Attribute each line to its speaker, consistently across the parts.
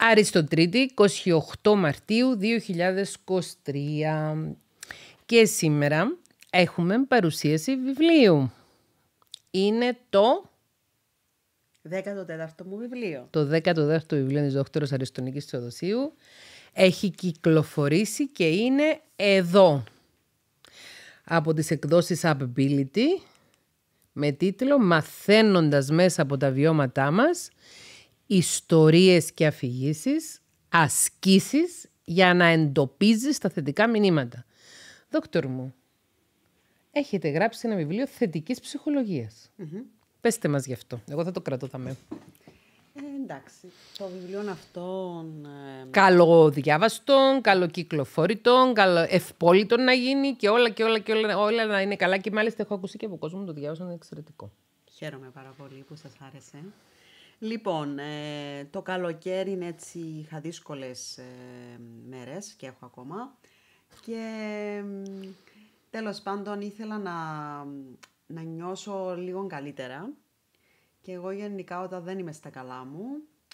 Speaker 1: Αριστοτρίτη, 28 Μαρτίου 2023. Και σήμερα έχουμε παρουσίαση βιβλίου. Είναι το...
Speaker 2: 14ο μου βιβλίο.
Speaker 1: Το 14ο βιβλίο της δόκτωρος Αριστονίκης Θεοδοσίου έχει κυκλοφορήσει και είναι εδώ. Από τις εκδόσεις Ability με τίτλο «Μαθαίνοντας μέσα από τα βιώματά μας» ιστορίες και αφηγήσεις, ασκήσεις για να εντοπίζεις τα θετικά μηνύματα. Δόκτωρ μου, έχετε γράψει ένα βιβλίο θετικής ψυχολογίας. Mm-hmm. Πεςτε μας γι' αυτό. Εγώ θα το κρατώ τα με.
Speaker 2: Ε, εντάξει, το βιβλίο αυτό...
Speaker 1: Ε... διάβαστον, καλοκυκλοφόρητο, καλο... ευπόλυτον να γίνει και όλα και όλα και όλα, όλα να είναι καλά. Και μάλιστα έχω ακούσει και από κόσμο το διάβασα, είναι εξαιρετικό.
Speaker 2: Χαίρομαι πάρα πολύ που σας άρεσε. Λοιπόν, ε, το καλοκαίρι είναι έτσι, είχα δύσκολες ε, μέρες και έχω ακόμα και τέλος πάντων ήθελα να, να νιώσω λίγο καλύτερα και εγώ γενικά όταν δεν είμαι στα καλά μου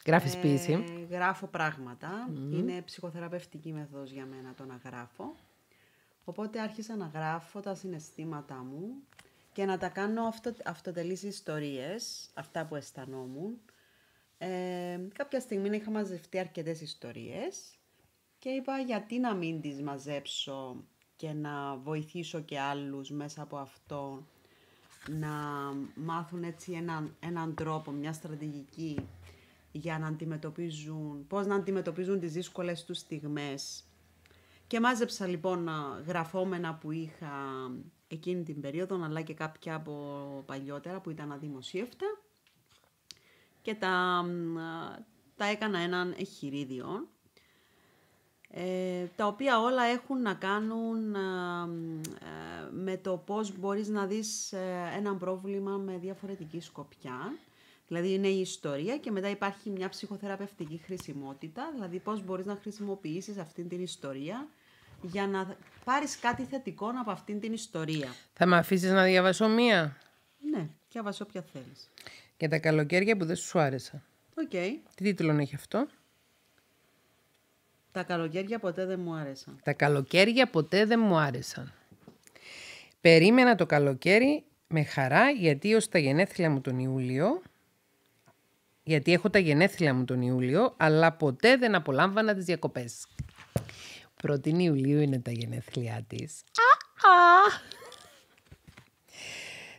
Speaker 1: Γράφεις ε,
Speaker 2: Γράφω πράγματα. Είναι ψυχοθεραπευτική μέθοδος για μένα το να γράφω. Οπότε άρχισα να γράφω τα συναισθήματά μου και να τα κάνω αυτο, αυτοτελείς ιστορίες, αυτά που αισθανόμουν. Ε, κάποια στιγμή είχα μαζευτεί αρκετές ιστορίες και είπα γιατί να μην τις μαζέψω και να βοηθήσω και άλλους μέσα από αυτό να μάθουν έτσι έναν, έναν τρόπο, μια στρατηγική για να αντιμετωπίζουν, πώς να αντιμετωπίζουν τις δύσκολες τους στιγμές. Και μάζεψα λοιπόν γραφόμενα που είχα εκείνη την περίοδο, αλλά και κάποια από παλιότερα που ήταν αδημοσίευτα και τα, έκανα έναν εχειρίδιο, ε, τα οποία όλα έχουν να κάνουν ε, ε, με το πώς μπορείς να δεις ένα πρόβλημα με διαφορετική σκοπιά. Δηλαδή είναι η ιστορία και μετά υπάρχει μια ψυχοθεραπευτική χρησιμότητα, δηλαδή πώς μπορείς να χρησιμοποιήσεις αυτή την ιστορία για να πάρεις κάτι θετικό από αυτή την ιστορία.
Speaker 1: Θα με αφήσεις να διαβάσω μία. Ναι,
Speaker 2: διαβάσω όποια θέλεις.
Speaker 1: Για τα καλοκαίρια που δεν σου άρεσαν. Οκ. Τι τίτλο έχει αυτό.
Speaker 2: Τα καλοκαίρια ποτέ δεν μου άρεσαν.
Speaker 1: Τα καλοκαίρια ποτέ δεν μου άρεσαν. Περίμενα το καλοκαίρι με χαρά γιατί ως τα γενέθλια μου τον Ιούλιο... Γιατί έχω τα γενέθλια μου τον Ιούλιο, αλλά ποτέ δεν απολάμβανα τις διακοπές. Πρώτην Ιουλίου είναι τα γενέθλιά της.
Speaker 2: Α, α.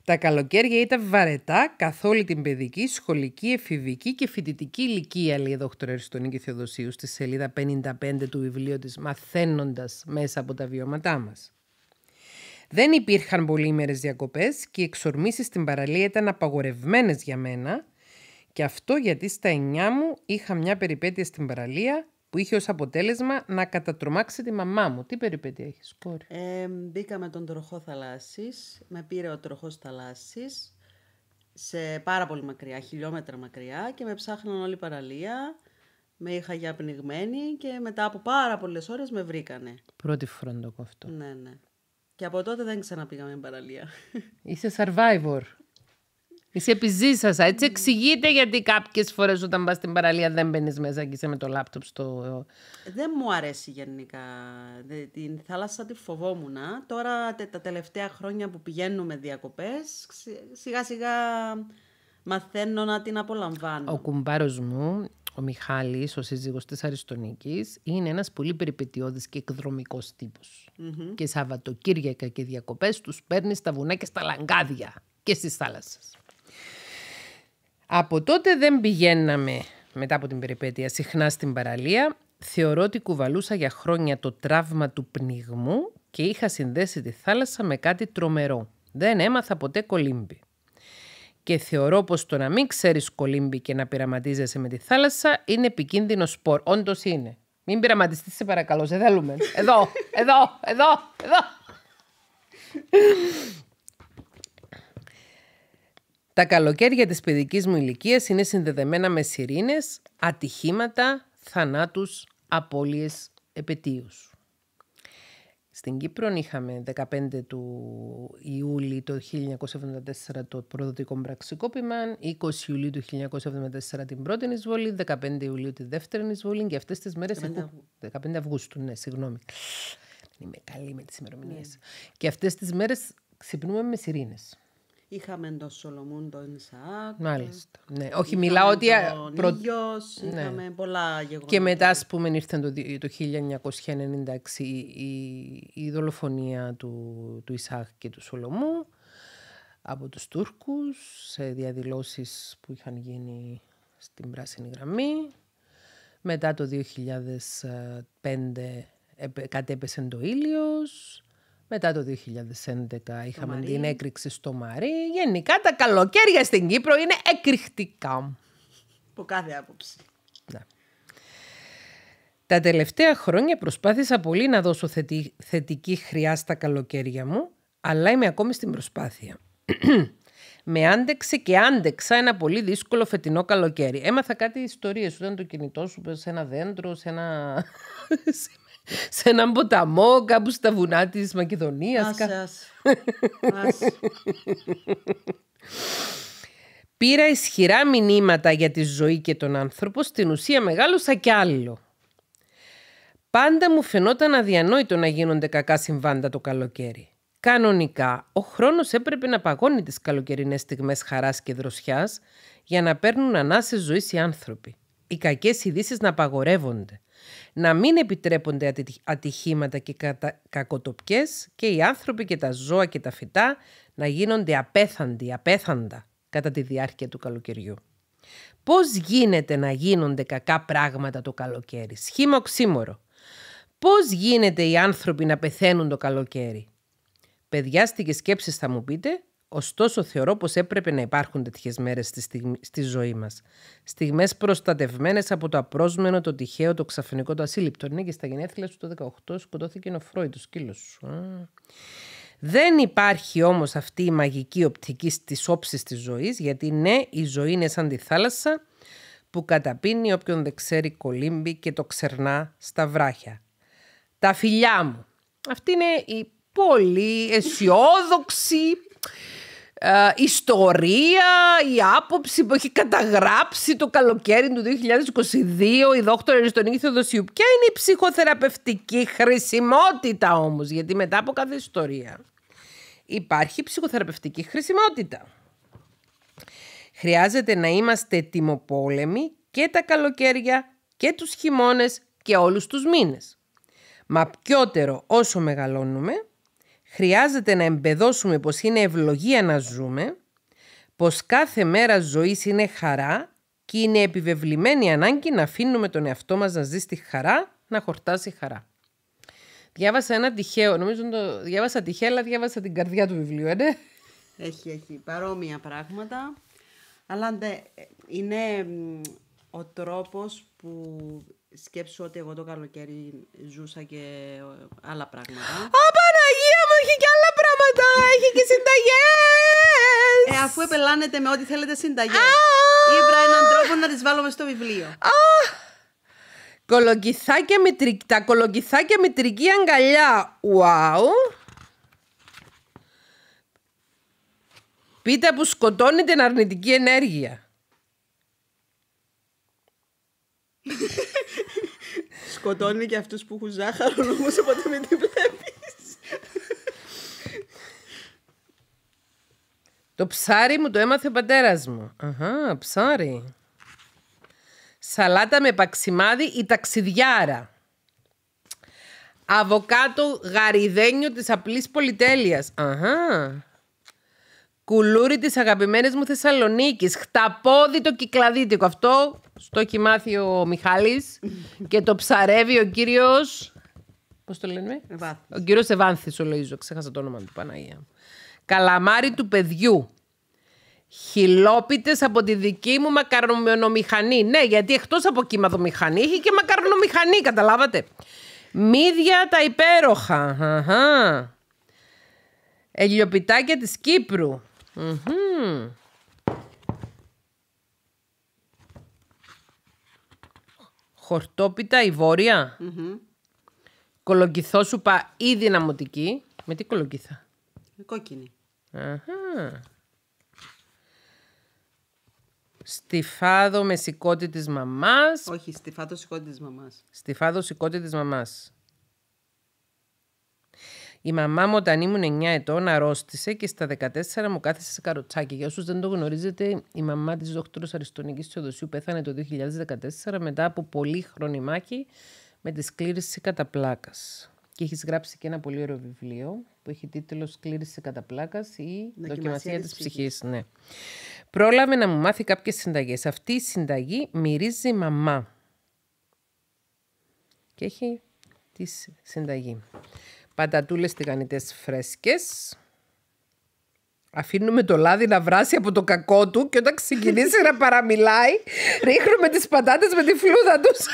Speaker 1: Τα καλοκαίρια ήταν βαρετά καθ' όλη την παιδική, σχολική, εφηβική και φοιτητική ηλικία, λέει εδώ ο Αριστονίκης Θεοδοσίου στη σελίδα 55 του βιβλίου της «Μαθαίνοντας μέσα από τα βιώματά μας». Δεν υπήρχαν πολλοί ημέρες διακοπές και οι εξορμήσεις στην παραλία ήταν απαγορευμένες για μένα και αυτό γιατί στα εννιά μου είχα μια περιπέτεια στην παραλία που είχε ως αποτέλεσμα να κατατρομάξει τη μαμά μου. Τι περιπέτεια έχεις, κόρη.
Speaker 2: Ε, μπήκα με τον τροχό θαλάσσης, με πήρε ο τροχός θαλάσσης, σε πάρα πολύ μακριά, χιλιόμετρα μακριά και με ψάχναν όλη η παραλία, με είχα για πνιγμένη και μετά από πάρα πολλές ώρες με βρήκανε.
Speaker 1: Πρώτη το αυτό.
Speaker 2: Ναι, ναι. Και από τότε δεν ξαναπήγαμε παραλία.
Speaker 1: Είσαι survivor. Εσύ επιζήσασα. Έτσι εξηγείται γιατί κάποιες φορές όταν πας στην παραλία δεν μπαίνεις μέσα και είσαι με το λάπτοπ στο.
Speaker 2: Δεν μου αρέσει γενικά. Την θάλασσα τη φοβόμουν. Τώρα τα τελευταία χρόνια που πηγαίνουμε διακοπέ, σιγά σιγά μαθαίνω να την απολαμβάνω. Ο
Speaker 1: κουμπάρος μου, ο Μιχάλης, ο σύζυγος της Αριστονίκης, είναι ένας πολύ περιπετειώδης και εκδρομικός τύπος. Και Σαββατοκύριακα και διακοπές τους παίρνεις στα βουνά και στα λαγκάδια και στις θάλασσες. Από τότε δεν πηγαίναμε μετά από την περιπέτεια συχνά στην παραλία. Θεωρώ ότι κουβαλούσα για χρόνια το τραύμα του πνιγμού και είχα συνδέσει τη θάλασσα με κάτι τρομερό. Δεν έμαθα ποτέ κολύμπι. Και θεωρώ πως το να μην ξέρεις κολύμπι και να πειραματίζεσαι με τη θάλασσα είναι επικίνδυνο σπορ. Όντως είναι. Μην πειραματιστείς, σε παρακαλώ, σε θέλουμε. Εδώ, εδώ, εδώ, εδώ. Τα καλοκαίρια της παιδικής μου ηλικίας είναι συνδεδεμένα με σιρήνες, ατυχήματα, θανάτους, απώλειες, επαιτίους. Στην Κύπρο είχαμε 15 του Ιούλη το 1974 το προδοτικό πραξικόπημα, 20 Ιουλίου του 1974 την πρώτη εισβολή, 15 Ιουλίου τη δεύτερη εισβολή και αυτές τις μέρες... 15, 15 Αυγούστου, ναι, συγγνώμη. Είμαι καλή με τις ημερομηνίες. Ναι. Και αυτές τις μέρες ξυπνούμε με σιρήνες.
Speaker 2: Είχαμε τον Σολομούν, τον Ισαάκ. Ναι. Όχι, μιλάω ότι. Τον προ... ναι. Είχαμε πολλά γεγονότα. Και μετά,
Speaker 1: ας πούμε, ήρθε το, το 1996 η, η δολοφονία του, του Ισαάκ και του Σολομού από τους Τούρκους σε διαδηλώσεις που είχαν γίνει στην Πράσινη Γραμμή. Μετά το 2005 κατέπεσε το ήλιος. Μετά το 2011 είχαμε την έκρηξη στο Μαρί. Γενικά τα καλοκαίρια στην Κύπρο είναι εκρηκτικά.
Speaker 2: Από κάθε άποψη.
Speaker 1: Ναι. Τα τελευταία χρόνια προσπάθησα πολύ να δώσω θετική χρειά στα καλοκαίρια μου, αλλά είμαι ακόμη στην προσπάθεια. Με άντεξε και άντεξα ένα πολύ δύσκολο φετινό καλοκαίρι. Έμαθα κάτι ιστορίες, όταν το κινητό σου σε ένα δέντρο, σε ένα... σε έναν ποταμό κάπου στα βουνά της Μακεδονίας. Άσε, Πήρα ισχυρά μηνύματα για τη ζωή και τον άνθρωπο, στην ουσία μεγάλωσα κι άλλο. Πάντα μου φαινόταν αδιανόητο να γίνονται κακά συμβάντα το καλοκαίρι. Κανονικά, ο χρόνος έπρεπε να παγώνει τις καλοκαιρινές στιγμές χαράς και δροσιάς για να παίρνουν ανάσες ζωής οι άνθρωποι. Οι κακές ειδήσεις να απαγορεύονται να μην επιτρέπονται ατυχήματα και κακοτοπιές και οι άνθρωποι και τα ζώα και τα φυτά να γίνονται απέθαντοι, απέθαντα κατά τη διάρκεια του καλοκαιριού. Πώς γίνεται να γίνονται κακά πράγματα το καλοκαίρι, σχήμα οξύμορο. Πώς γίνεται οι άνθρωποι να πεθαίνουν το καλοκαίρι. Παιδιάστηκε σκέψεις θα μου πείτε, Ωστόσο, θεωρώ πως έπρεπε να υπάρχουν τέτοιες μέρες στη, στη ζωή μας. Στιγμές προστατευμένες από το απρόσμενο, το τυχαίο, το ξαφνικό, το ασύλληπτο. Είναι και στα γενέθλια σου το 18 σκοτώθηκε ο Φρόιντ, ο σκύλος σου. Δεν υπάρχει όμως αυτή η μαγική οπτική στις όψεις της ζωής, γιατί ναι, η ζωή είναι σαν τη θάλασσα που καταπίνει όποιον δεν ξέρει κολύμπι και το ξερνά στα βράχια. Τα φιλιά μου. Αυτή είναι η πολύ αισιόδοξη η ε, ιστορία, η άποψη που έχει καταγράψει το καλοκαίρι του 2022 η δόκτωρα στον Θεοδοσίου. Ποια είναι η ψυχοθεραπευτική χρησιμότητα όμως, γιατί μετά από κάθε ιστορία υπάρχει ψυχοθεραπευτική χρησιμότητα. Χρειάζεται να είμαστε τιμοπόλεμοι και τα καλοκαίρια και τους χειμώνες και όλους τους μήνες. Μα πιότερο όσο μεγαλώνουμε, χρειάζεται να εμπεδώσουμε πως είναι ευλογία να ζούμε, πως κάθε μέρα ζωής είναι χαρά και είναι επιβεβλημένη ανάγκη να αφήνουμε τον εαυτό μας να ζει στη χαρά, να χορτάσει χαρά. Διάβασα ένα τυχαίο, νομίζω το διάβασα τυχαία, αλλά διάβασα την καρδιά του βιβλίου, έντε. Ναι. Έχει, έχει παρόμοια
Speaker 2: πράγματα. Αλλά ε, είναι ο τρόπος που σκέψου ότι εγώ το καλοκαίρι ζούσα και ε, άλλα πράγματα. Α, Παναγία μου, έχει και άλλα πράγματα! Έχει και συνταγές! Ε, αφού επελάνετε με ό,τι θέλετε συνταγές. Ήβρα έναν τρόπο να τις βάλουμε στο βιβλίο.
Speaker 1: Κολοκυθάκια μητρική, τα κολογκυθάκια μητρική αγκαλιά. Wow. Πείτε που σκοτώνει την αρνητική ενέργεια.
Speaker 2: Σκοτώνει και αυτούς που έχουν ζάχαρο, όμως οπότε μην τη
Speaker 1: Το ψάρι μου το έμαθε ο πατέρας μου. Αχα, ψάρι. Σαλάτα με παξιμάδι ή ταξιδιάρα. Αβοκάτο γαριδένιο της απλής πολυτέλειας. Αχα. Κουλούρι της αγαπημένης μου Θεσσαλονίκης. Χταπόδι το κυκλαδίτικο. Αυτό στο κοιμάθει ο Μιχάλης και το ψαρεύει ο κύριος... Πώς το λένε? Ο κύριος Εβάνθης ο Λοΐζο, ξέχασα το όνομα του Παναγία. Καλαμάρι του παιδιού. Χιλόπιτες από τη δική μου μακαρονομηχανή. Ναι, γιατί εκτός από κύμαδομηχανή είχε και μακαρονομηχανή, καταλάβατε. Μύδια τα υπέροχα. Αχα. Ελιοπιτάκια της κυπρου Χορτόπιτα η βόρεια. Mm-hmm. Κολοκυθό σουπα ή δυναμωτική. Με τι κολοκυθά. Με κόκκινη. Αχα. Στιφάδο με σηκώτη της μαμάς. Όχι, στιφάδο σηκώτη της μαμάς. Στιφάδο σηκώτη της μαμάς. Η μαμά μου όταν ήμουν 9 ετών αρρώστησε και στα 14 μου κάθεσε σε καροτσάκι. Για όσους δεν το γνωρίζετε, η μαμά της δόκτωρος Αριστονικής Θεοδοσίου πέθανε το 2014 μετά από χρόνο μάχη με τη σκλήρηση κατά πλάκας. Και έχεις γράψει και ένα πολύ ωραίο βιβλίο που έχει τίτλο «Σκλήριση κατά πλάκας ή Δοκιμασία τη ψυχή. Ναι. Πρόλαβε να μου μάθει κάποιες συνταγές. Αυτή η συνταγή μυρίζει μαμά. Και έχει τη συνταγή πατατούλες τηγανιτές φρέσκες. Αφήνουμε το λάδι να βράσει από το κακό του και όταν ξεκινήσει να παραμιλάει, ρίχνουμε τις πατάτες με τη φλούδα τους.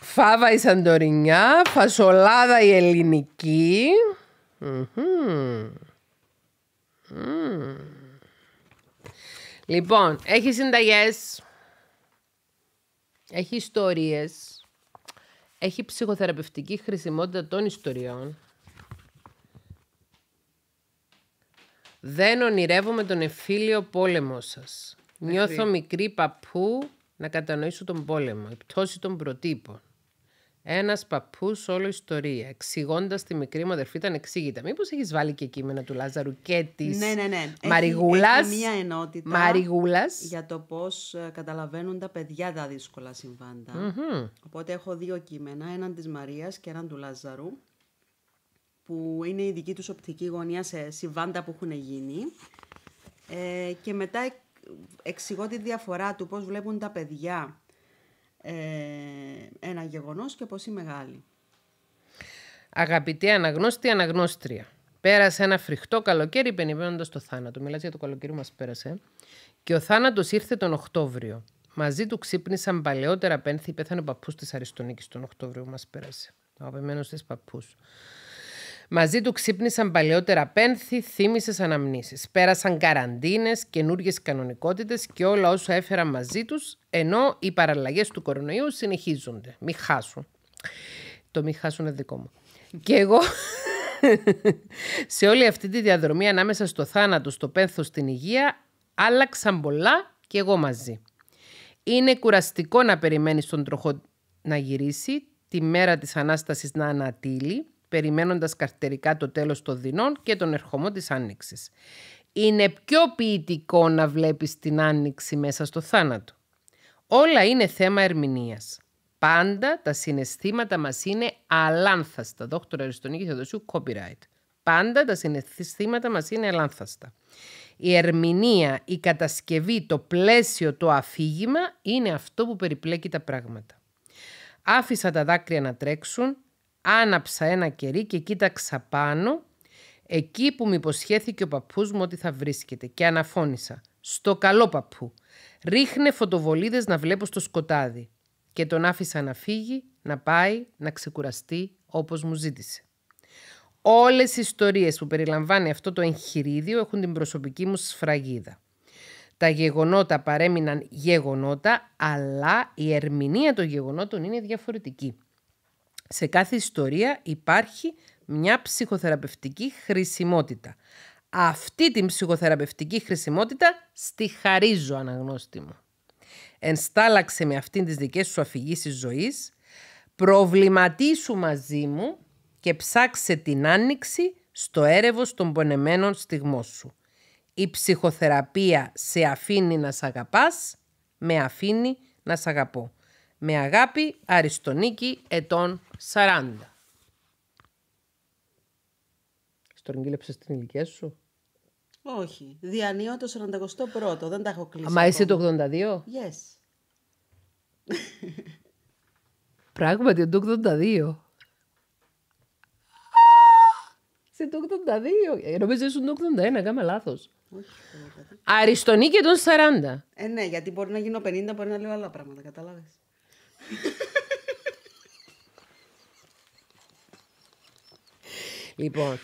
Speaker 1: Φάβα η Σαντορινιά, φασολάδα η ελληνική. Mm-hmm. Λοιπόν, έχεις συνταγές. Έχει ιστορίες. Έχει ψυχοθεραπευτική χρησιμότητα των ιστοριών. Δεν ονειρεύομαι τον εφήλιο πόλεμό σας. Νιώθω μικρή παππού να κατανοήσω τον πόλεμο, η πτώση των προτύπων. Ένας παππούς όλο ιστορία. Εξηγώντας τη μικρή μου αδερφή, ήταν εξήγητα. Μήπως έχεις βάλει και κείμενα του Λάζαρου και της ναι, ναι, ναι. Μαριγούλας. μια ενότητα Μαριγούλας. για
Speaker 2: το πώς ε, καταλαβαίνουν τα παιδιά τα δύσκολα Οπότε έχω δύο κείμενα, έναν της Μαρίας και έναν του Λάζαρου, που είναι η δική τους οπτική γωνία σε συμβάντα που έχουν γίνει. Ε, και μετά εξηγώ τη διαφορά του πώς βλέπουν τα παιδιά ε, ένα γεγονός και πως η μεγάλη.
Speaker 1: Αγαπητή αναγνώστη, αναγνώστρια. Πέρασε ένα φρικτό καλοκαίρι πενιβαίνοντας το θάνατο. Μιλάς για το καλοκαίρι που μας πέρασε. Και ο θάνατος ήρθε τον Οκτώβριο. Μαζί του ξύπνησαν παλαιότερα πένθη, πέθανε ο παππούς της Αριστονίκης τον Οκτώβριο που μας πέρασε. Ο αγαπημένος της παππούς. Μαζί του ξύπνησαν παλαιότερα πένθη, θύμησες αναμνήσεις. Πέρασαν καραντίνες, καινούριε κανονικότητες και όλα όσα έφεραν μαζί τους, ενώ οι παραλλαγές του κορονοϊού συνεχίζονται. Μη χάσουν. Το μη χάσουν είναι δικό μου. και εγώ. σε όλη αυτή τη διαδρομή ανάμεσα στο θάνατο, στο πένθος, στην υγεία, άλλαξαν πολλά και εγώ μαζί. Είναι κουραστικό να περιμένεις τον τροχό να γυρίσει, τη μέρα της Ανάστασης να ανατείλει, περιμένοντας καρτερικά το τέλος των δεινών και τον ερχομό της άνοιξης. Είναι πιο ποιητικό να βλέπεις την Άνοιξη μέσα στο θάνατο. Όλα είναι θέμα ερμηνείας. Πάντα τα συναισθήματα μας είναι αλάνθαστα. Δόκτωρα Αριστονίκη Θεοδοσίου, copyright. Πάντα τα συναισθήματα μας είναι αλάνθαστα. Η ερμηνεία, η κατασκευή, το πλαίσιο, το αφήγημα είναι αυτό που περιπλέκει τα πράγματα. Άφησα τα δάκρυα να τρέξουν, Άναψα ένα κερί και κοίταξα πάνω, εκεί που μου υποσχέθηκε ο παππούς μου ότι θα βρίσκεται και αναφώνησα «Στο καλό παππού, ρίχνε φωτοβολίδες να βλέπω στο σκοτάδι» και τον άφησα να φύγει, να πάει, να ξεκουραστεί όπως μου ζήτησε. Όλες οι ιστορίες που περιλαμβάνει αυτό το εγχειρίδιο έχουν την προσωπική μου σφραγίδα. Τα γεγονότα παρέμειναν γεγονότα, αλλά η ερμηνεία των γεγονότων είναι διαφορετική σε κάθε ιστορία υπάρχει μια ψυχοθεραπευτική χρησιμότητα. Αυτή την ψυχοθεραπευτική χρησιμότητα στη χαρίζω αναγνώστη μου. Ενστάλαξε με αυτήν τις δικές σου αφηγήσεις ζωής, προβληματίσου μαζί μου και ψάξε την άνοιξη στο έρευος των πονεμένων στιγμών σου. Η ψυχοθεραπεία σε αφήνει να σ' αγαπάς, με αφήνει να σ' αγαπώ. Με αγάπη, Αριστονίκη, ετών 40. Στρογγύλεψες την ηλικία σου.
Speaker 2: Όχι. Διανύω το 41ο. Δεν τα έχω κλείσει. Αμα είσαι το 82. Yes.
Speaker 1: Πράγματι, το 82. Σε το 82. Ε, νομίζω ήσουν το 81, κάμε λάθο. Αριστονίκη των 40.
Speaker 2: Ε, ναι, γιατί μπορεί να γίνω 50, μπορεί να λέω άλλα πράγματα, κατάλαβες
Speaker 1: λοιπόν,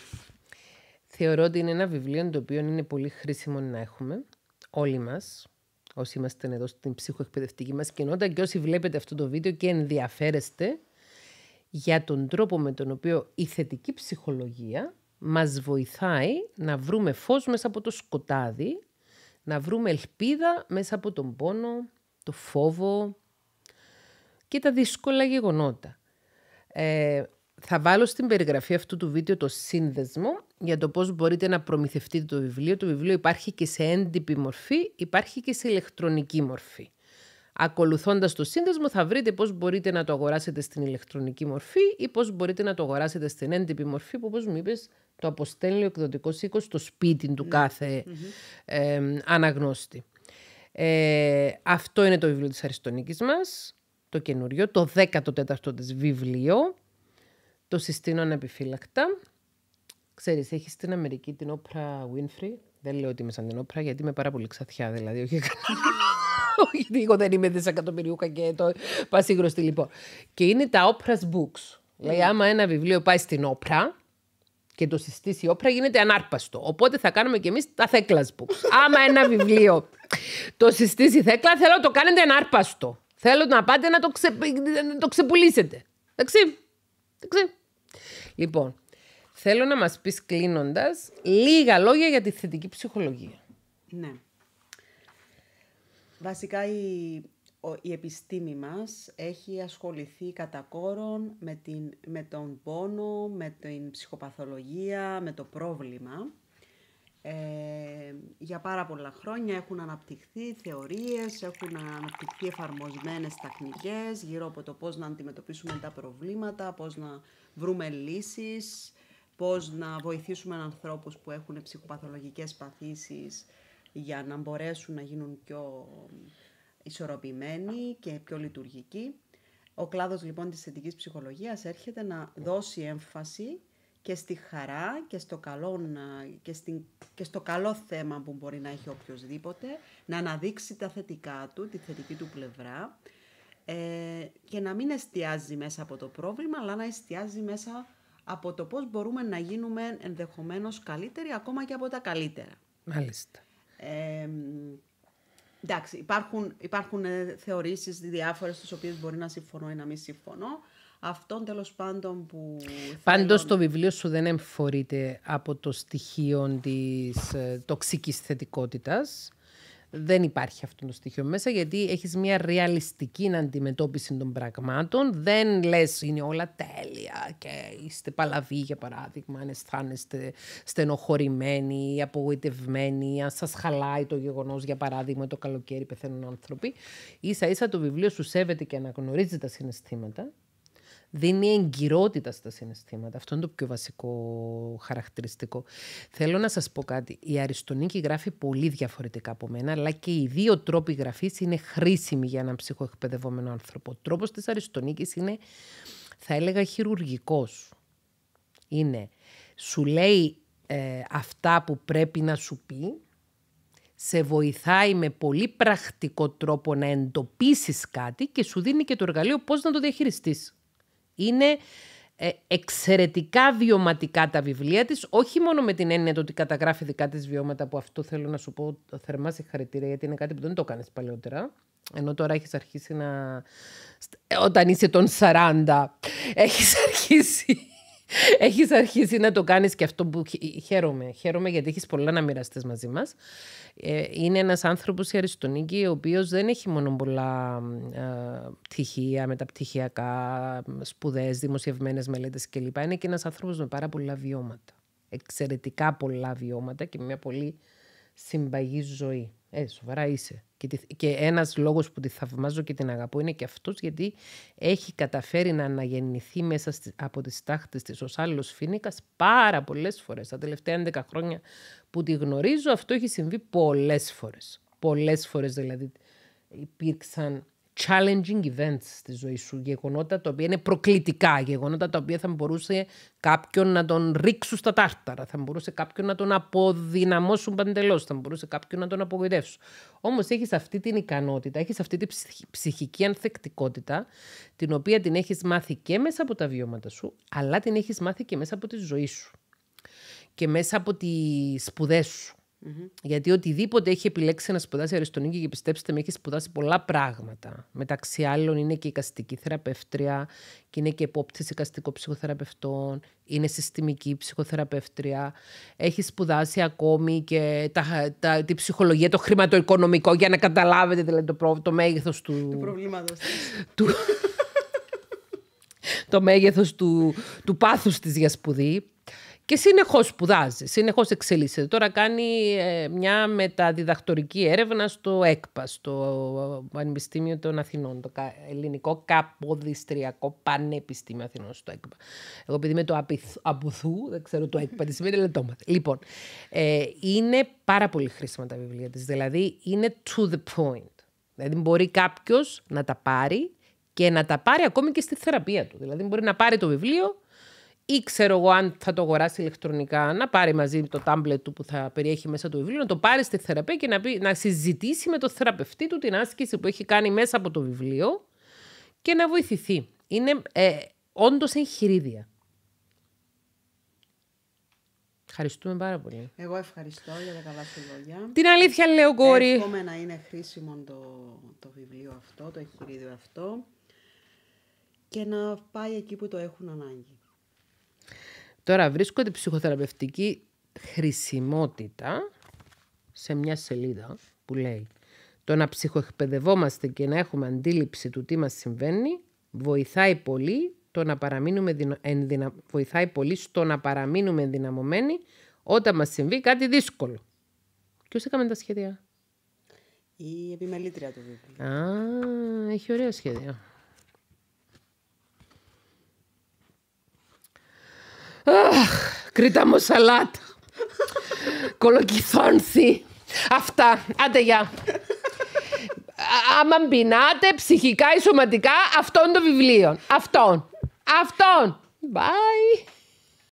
Speaker 1: θεωρώ ότι είναι ένα βιβλίο το οποίο είναι πολύ χρήσιμο να έχουμε όλοι μας, όσοι είμαστε εδώ στην ψυχοεκπαιδευτική μας κοινότητα και όσοι βλέπετε αυτό το βίντεο και ενδιαφέρεστε για τον τρόπο με τον οποίο η θετική ψυχολογία μας βοηθάει να βρούμε φως μέσα από το σκοτάδι, να βρούμε ελπίδα μέσα από τον πόνο, το φόβο, και τα δύσκολα γεγονότα. Ε, θα βάλω στην περιγραφή αυτού του βίντεο το σύνδεσμο για το πώς μπορείτε να προμηθευτείτε το βιβλίο. Το βιβλίο υπάρχει και σε έντυπη μορφή, υπάρχει και σε ηλεκτρονική μορφή. Ακολουθώντας το σύνδεσμο θα βρείτε πώς μπορείτε να το αγοράσετε στην ηλεκτρονική μορφή ή πώς μπορείτε να το αγοράσετε στην έντυπη μορφή που όπως μου είπες το αποστέλνει ο εκδοτικός οίκος στο σπίτι του ναι. καθε ε, αναγνώστη. Ε, αυτό είναι το βιβλίο της Αριστονίκης μας το καινούριο, το 14ο της βιβλίο. Το συστήνω ανεπιφύλακτα. Ξέρεις, έχεις στην Αμερική την όπρα Winfrey. Δεν λέω ότι είμαι σαν την όπρα, γιατί είμαι πάρα πολύ ξαθιά, δηλαδή, όχι γιατί εγώ δεν είμαι δισεκατομμυριούχα και το πασίγρωστη λοιπόν. Και είναι τα όπρας Books. Δηλαδή, άμα ένα βιβλίο πάει στην όπρα, και το συστήσει η όπρα γίνεται ανάρπαστο. Οπότε θα κάνουμε κι εμείς τα θέκλας books. Άμα ένα βιβλίο το συστήσει η θέκλα, θέλω να το κάνετε ανάρπαστο. Θέλω να πάτε να το, ξε... να το ξεπουλήσετε. Εντάξει. Λοιπόν, θέλω να μας πεις κλείνοντας λίγα λόγια για τη θετική ψυχολογία.
Speaker 2: Ναι. Βασικά η, η επιστήμη μας έχει ασχοληθεί κατά κόρον με, την, με τον πόνο, με την ψυχοπαθολογία, με το πρόβλημα. Ε, για πάρα πολλά χρόνια. Έχουν αναπτυχθεί θεωρίες, έχουν αναπτυχθεί εφαρμοσμένες τεχνικές γύρω από το πώς να αντιμετωπίσουμε τα προβλήματα, πώς να βρούμε λύσεις, πώς να βοηθήσουμε ανθρώπους που έχουν ψυχοπαθολογικές παθήσεις για να μπορέσουν να γίνουν πιο ισορροπημένοι και πιο λειτουργικοί. Ο κλάδος λοιπόν της θετικής ψυχολογίας έρχεται να δώσει έμφαση και στη χαρά και στο καλό, ε, και, στην, στο καλό θέμα που μπορεί να έχει οποιοδήποτε, να αναδείξει τα θετικά του, τη θετική του πλευρά ε, και να μην εστιάζει μέσα από το πρόβλημα, αλλά να εστιάζει μέσα από το πώς μπορούμε να γίνουμε ενδεχομένως καλύτεροι, ακόμα και από τα καλύτερα. Μάλιστα. Ε, εντάξει, υπάρχουν, υπάρχουν ε, θεωρήσεις διάφορες στις οποίες μπορεί να συμφωνώ ή να μην συμφωνώ αυτόν τέλος πάντων που.
Speaker 1: Πάντω θέλω... το βιβλίο σου δεν εμφορείται από το στοιχείο της ε, τοξικής θετικότητας. Δεν υπάρχει αυτό το στοιχείο μέσα γιατί έχεις μια ρεαλιστική αντιμετώπιση των πραγμάτων. Δεν λες είναι όλα τέλεια και είστε παλαβοί για παράδειγμα, αν αισθάνεστε στενοχωρημένοι ή απογοητευμένοι, αν σας χαλάει το γεγονός για παράδειγμα το καλοκαίρι πεθαίνουν άνθρωποι. Ίσα ίσα το βιβλίο σου σέβεται και αναγνωρίζει τα συναισθήματα δίνει εγκυρότητα στα συναισθήματα. Αυτό είναι το πιο βασικό χαρακτηριστικό. Θέλω να σας πω κάτι. Η αριστονίκη γράφει πολύ διαφορετικά από μένα, αλλά και οι δύο τρόποι γραφής είναι χρήσιμοι για έναν ψυχοεκπαιδευόμενο άνθρωπο. Ο τρόπος της αριστονίκης είναι, θα έλεγα, χειρουργικός. Είναι, σου λέει ε, αυτά που πρέπει να σου πει, σε βοηθάει με πολύ πρακτικό τρόπο να εντοπίσεις κάτι και σου δίνει και το εργαλείο πώς να το διαχειριστείς. Είναι ε, εξαιρετικά βιωματικά τα βιβλία της, όχι μόνο με την έννοια του ότι καταγράφει δικά της βιώματα, που αυτό θέλω να σου πω θερμά συγχαρητήρια, γιατί είναι κάτι που δεν το κάνεις παλαιότερα. Ενώ τώρα έχεις αρχίσει να... Όταν είσαι των 40, έχεις αρχίσει Έχεις αρχίσει να το κάνεις και αυτό που χαίρομαι. Χαίρομαι γιατί έχεις πολλά να μοιραστείς μαζί μας. Ε, είναι ένας άνθρωπος η Αριστονίκη, ο οποίος δεν έχει μόνο πολλά ε, πτυχία, μεταπτυχιακά, σπουδές, δημοσιευμένες μελέτες κλπ. Είναι και ένας άνθρωπος με πάρα πολλά βιώματα. Εξαιρετικά πολλά βιώματα και μια πολύ συμπαγή ζωή. Ε, σοβαρά είσαι. Και, και ένας λόγος που τη θαυμάζω και την αγαπώ είναι και αυτός γιατί έχει καταφέρει να αναγεννηθεί μέσα από τις τάχτες της ως άλλος φίνικας πάρα πολλές φορές. Τα τελευταία 11 χρόνια που τη γνωρίζω αυτό έχει συμβεί πολλές φορές. Πολλές φορές δηλαδή υπήρξαν challenging events στη ζωή σου, γεγονότα τα οποία είναι προκλητικά, γεγονότα τα οποία θα μπορούσε κάποιον να τον ρίξουν στα τάρταρα, θα μπορούσε κάποιον να τον αποδυναμώσουν παντελώς, θα μπορούσε κάποιον να τον απογοητεύσουν. Όμως έχεις αυτή την ικανότητα, έχεις αυτή την ψυχική ανθεκτικότητα, την οποία την έχεις μάθει και μέσα από τα βιώματα σου, αλλά την έχεις μάθει και μέσα από τη ζωή σου και μέσα από τις σπουδές σου. Mm-hmm. Γιατί οτιδήποτε έχει επιλέξει να σπουδάσει αριστονίκη και πιστέψτε με, έχει σπουδάσει πολλά πράγματα. Μεταξύ άλλων, είναι και καστική θεραπεύτρια και είναι και υπόπτη εικαστικών ψυχοθεραπευτών. Είναι συστημική ψυχοθεραπεύτρια. Έχει σπουδάσει ακόμη και τα, τη ψυχολογία, το χρηματοοικονομικό για να καταλάβετε δηλαδή το, το μέγεθος του. το μέγεθος του, του πάθους της για σπουδή. Και συνεχώς σπουδάζει, συνεχώς εξελίσσεται. Τώρα κάνει ε, μια μεταδιδακτορική έρευνα στο ΕΚΠΑ, στο Πανεπιστήμιο των Αθηνών, το Ελληνικό Καποδιστριακό Πανεπιστήμιο Αθηνών, στο ΕΚΠΑ. Εγώ επειδή είμαι το Απουθού, δεν ξέρω το ΕΚΠΑ τι σημαίνει, αλλά το Λοιπόν, ε, είναι πάρα πολύ χρήσιμα τα βιβλία της. Δηλαδή είναι to the point. Δηλαδή μπορεί κάποιος να τα πάρει και να τα πάρει ακόμη και στη θεραπεία του. Δηλαδή μπορεί να πάρει το βιβλίο ή ξέρω εγώ αν θα το αγοράσει ηλεκτρονικά, να πάρει μαζί το τάμπλετ του που θα περιέχει μέσα το βιβλίο, να το πάρει στη θεραπεία και να, να συζητήσει με το θεραπευτή του την άσκηση που έχει κάνει μέσα από το βιβλίο και να βοηθηθεί. Είναι ε, όντως εγχειρίδια. Ευχαριστούμε πάρα πολύ.
Speaker 2: Εγώ ευχαριστώ για τα καλά σου λόγια. Την αλήθεια λέω, κόρη. Εύχομαι να είναι χρήσιμο το, το βιβλίο αυτό, το εγχειρίδιο αυτό και να πάει εκεί που το έχουν ανάγκη.
Speaker 1: Τώρα βρίσκονται ψυχοθεραπευτική χρησιμότητα σε μια σελίδα που λέει το να ψυχοεκπαιδευόμαστε και να έχουμε αντίληψη του τι μας συμβαίνει βοηθάει πολύ, το να παραμείνουμε βοηθάει πολύ στο να παραμείνουμε ενδυναμωμένοι όταν μας συμβεί κάτι δύσκολο. Ποιος έκαμε τα σχέδια?
Speaker 2: Η επιμελήτρια του βιβλίου.
Speaker 1: Α, έχει ωραία σχέδια. Αχ, κρύτα μου σαλάτ. Κολοκυθόνθη. Αυτά. Άντε, γεια. Άμα μπεινάτε ψυχικά ή σωματικά αυτόν το βιβλίο. Αυτόν. Αυτόν. Bye.